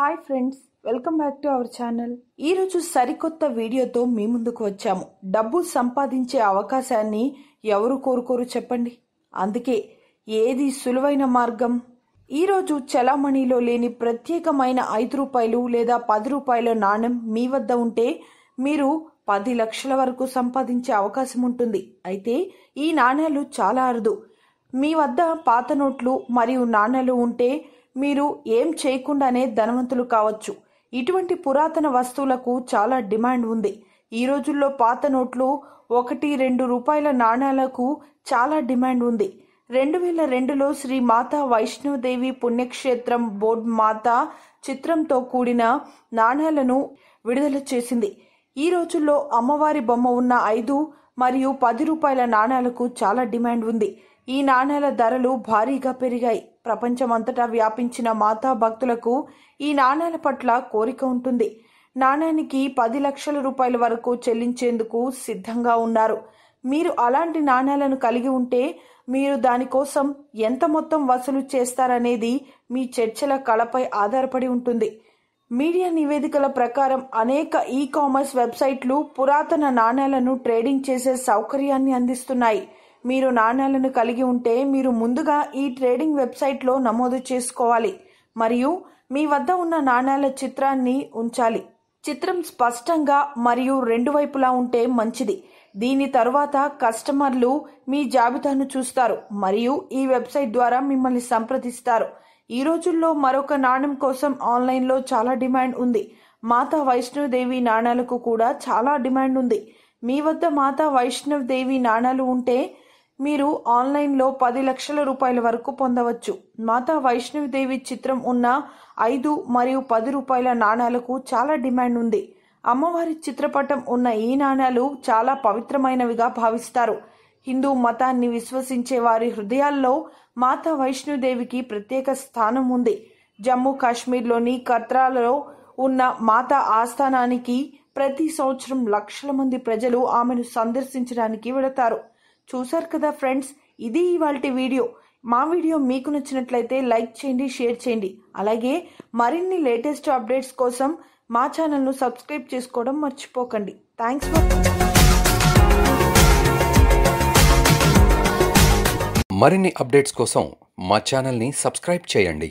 hi friends welcome back to our channel ఈరోజు సరికొత్త వీడియోతో మీ ముందుకు వచ్చాము డబ్బు సంపాదించే అవకాశాన్ని ఎవరు కోరుకోరు చెప్పండి అందుకే ఏది సులువైన మార్గం ఈరోజు చలామణిలో లేని ప్రత్యేకమైన ఐదు రూపాయలు లేదా పది రూపాయల నాణ్యం మీ వద్ద ఉంటే మీరు పది లక్షల వరకు సంపాదించే అవకాశం ఉంటుంది అయితే ఈ నాణ్యాలు చాలా అరుదు మీ వద్ద పాత నోట్లు మరియు నాణ్యాలు ఉంటే మీరు ఏం చేయకుండానే ధనవంతులు కావచ్చు ఇటువంటి పురాతన వస్తువులకు చాలా డిమాండ్ ఉంది ఈ రోజుల్లో పాత నోట్లు ఒకటి రెండు రూపాయల నాణాలకు చాలా డిమాండ్ ఉంది రెండు వేల రెండులో శ్రీ మాతా వైష్ణోదేవి పుణ్యక్షేత్రం బోర్డ్ మాత చిత్రంతో కూడిన నాణాలను విడుదల చేసింది ఈ రోజుల్లో అమ్మవారి బొమ్మ ఉన్న ఐదు మరియు పది రూపాయల నాణాలకు చాలా డిమాండ్ ఉంది ఈ నాణాల ధరలు భారీగా పెరిగాయి ప్రపంచమంతటా వ్యాపించిన మాతా భక్తులకు ఈ నాణ్యాల పట్ల కోరిక ఉంటుంది నాణ్యానికి పది లక్షల రూపాయల వరకు చెల్లించేందుకు సిద్ధంగా ఉన్నారు మీరు అలాంటి నాణ్యాలను కలిగి ఉంటే మీరు దానికోసం ఎంత మొత్తం వసూలు చేస్తారనేది మీ చర్చల కళపై ఆధారపడి ఉంటుంది మీడియా నివేదికల ప్రకారం అనేక ఈ కామర్స్ వెబ్సైట్లు పురాతన నాణ్యాలను ట్రేడింగ్ చేసే సౌకర్యాన్ని అందిస్తున్నాయి మీరు నాణ్యాలను కలిగి ఉంటే మీరు ముందుగా ఈ ట్రేడింగ్ వెబ్సైట్లో నమోదు చేసుకోవాలి మరియు మీ వద్ద ఉన్న నాణ్యాల చిత్రాన్ని ఉంచాలి చిత్రం స్పష్టంగా మరియు రెండు వైపులా ఉంటే మంచిది దీని తరువాత కస్టమర్లు మీ జాబితాను చూస్తారు మరియు ఈ వెబ్సైట్ ద్వారా మిమ్మల్ని సంప్రదిస్తారు ఈ రోజుల్లో మరొక నాణ్యం కోసం ఆన్లైన్లో చాలా డిమాండ్ ఉంది మాతా వైష్ణవదేవి నాణాలకు కూడా చాలా డిమాండ్ ఉంది మీ వద్ద మాతా వైష్ణవదేవి నాణాలు ఉంటే మీరు ఆన్లైన్లో పది లక్షల రూపాయల వరకు పొందవచ్చు మాతా వైష్ణవిదేవి చిత్రం ఉన్న ఐదు మరియు పది రూపాయల నాణాలకు చాలా డిమాండ్ ఉంది అమ్మవారి చిత్రపటం ఉన్న ఈ నాణాలు చాలా పవిత్రమైనవిగా భావిస్తారు హిందూ మతాన్ని విశ్వసించే వారి హృదయాల్లో మాతా వైష్ణుదేవికి ప్రత్యేక స్థానం ఉంది జమ్మూ కాశ్మీర్లోని కత్రాలలో ఉన్న మాతా ఆస్థానానికి ప్రతి సంవత్సరం లక్షల మంది ప్రజలు ఆమెను సందర్శించడానికి వెళతారు చూసారు కదా ఫ్రెండ్స్ ఇది ఇవాళ వీడియో మా వీడియో మీకు నచ్చినట్లయితే లైక్ చేయండి షేర్ చేయండి అలాగే మరిన్ని లేటెస్ట్ అప్డేట్స్ కోసం మా ఛానల్ను సబ్స్క్రైబ్ చేసుకోవడం మర్చిపోకండి థ్యాంక్స్ ఫర్ మరిన్ని అప్డేట్స్ కోసం మా ఛానల్ని సబ్స్క్రైబ్ చేయండి